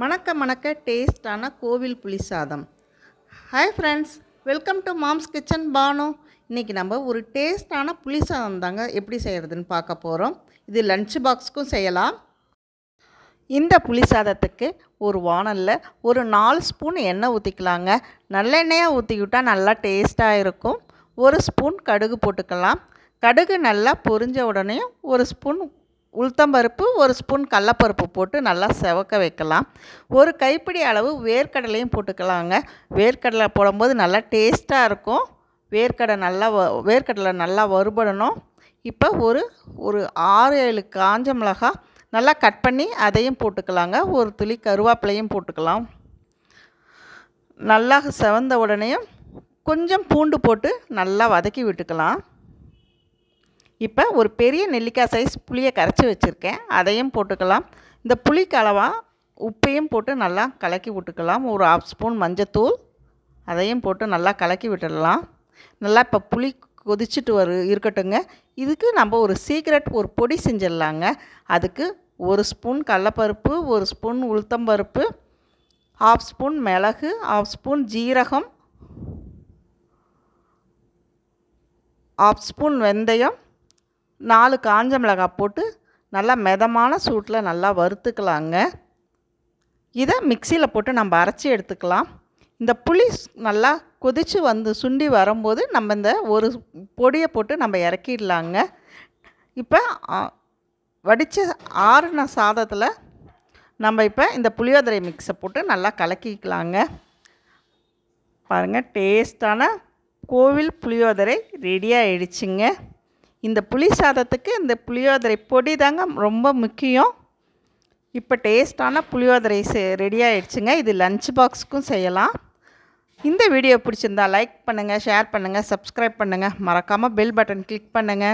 மணக்க மணக்க டேஸ்டான கோவில் புளி சாதம் hi friends welcome to mom's kitchen Banu இன்றைக்கி நம்ம ஒரு டேஸ்டான புளி சாதம் தாங்க எப்படி செய்கிறதுன்னு பார்க்க போகிறோம் இது லன்ச் பாக்ஸுக்கும் செய்யலாம் இந்த புளி சாதத்துக்கு ஒரு வானலில் ஒரு நாலு ஸ்பூன் எண்ணெய் ஊற்றிக்கலாங்க நல்லெண்ணெயாக ஊற்றிக்கிட்டால் நல்லா டேஸ்ட்டாக இருக்கும் ஒரு ஸ்பூன் கடுகு போட்டுக்கலாம் கடுகு நல்லா பொரிஞ்ச உடனே ஒரு ஸ்பூன் உளுத்தம்பருப்பு ஒரு ஸ்பூன் கடலப்பருப்பு போட்டு நல்லா செவக்க வைக்கலாம் ஒரு கைப்பிடி அளவு வேர்க்கடலையும் போட்டுக்கலாங்க வேர்க்கடலை போடும்போது நல்லா டேஸ்ட்டாக இருக்கும் வேர்க்கடை நல்லா வேர்க்கடலை நல்லா வறுபடணும் இப்போ ஒரு ஒரு ஆறு ஏழு காஞ்ச மிளகா நல்லா கட் பண்ணி அதையும் போட்டுக்கலாங்க ஒரு துளி கருவேப்பிலையும் போட்டுக்கலாம் நல்லா செவந்த உடனேயும் கொஞ்சம் பூண்டு போட்டு நல்லா வதக்கி விட்டுக்கலாம் இப்போ ஒரு பெரிய நெல்லிக்காய் சைஸ் புளியை கரைச்சி வச்சுருக்கேன் அதையும் போட்டுக்கலாம் இந்த புளிக்கு அளவாக உப்பையும் போட்டு நல்லா கலக்கி விட்டுக்கலாம் ஒரு ஆஃப் ஸ்பூன் மஞ்சத்தூள் அதையும் போட்டு நல்லா கலக்கி விட்டுடலாம் நல்லா இப்போ புளி கொதிச்சுட்டு வரு இருக்கட்டுங்க இதுக்கு நம்ம ஒரு சீக்ரெட் ஒரு பொடி செஞ்சிடலாங்க அதுக்கு ஒரு ஸ்பூன் கடலப்பருப்பு ஒரு ஸ்பூன் உளுத்தம்பருப்பு ஆஃப் ஸ்பூன் மிளகு ஆஃப் ஸ்பூன் ஜீரகம் ஆஃப் ஸ்பூன் வெந்தயம் நாலு காஞ்ச மிளகாய் போட்டு நல்லா மிதமான சூட்டில் நல்லா வறுத்துக்கலாங்க இதை மிக்சியில் போட்டு நம்ம அரைச்சி எடுத்துக்கலாம் இந்த புளி நல்லா கொதித்து வந்து சுண்டி வரும்போது நம்ம இந்த ஒரு பொடியை போட்டு நம்ம இறக்கிடலாங்க இப்போ வடித்த ஆறுன சாதத்தில் நம்ம இப்போ இந்த புளியோதரை மிக்ஸை போட்டு நல்லா கலக்கிக்கலாங்க பாருங்கள் டேஸ்டான கோவில் புளியோதரை ரெடியாக ஆகிடுச்சிங்க இந்த புளி சாதத்துக்கு இந்த புளியோதரை பொடி தாங்க ரொம்ப முக்கியம் இப்போ டேஸ்ட்டான புளியோதரை செ ரெடி ஆகிடுச்சுங்க இது லஞ்ச் பாக்ஸுக்கும் செய்யலாம் இந்த வீடியோ பிடிச்சிருந்தா லைக் பண்ணுங்கள் ஷேர் பண்ணுங்கள் சப்ஸ்கிரைப் பண்ணுங்கள் மறக்காமல் பெல் பட்டன் கிளிக் பண்ணுங்கள்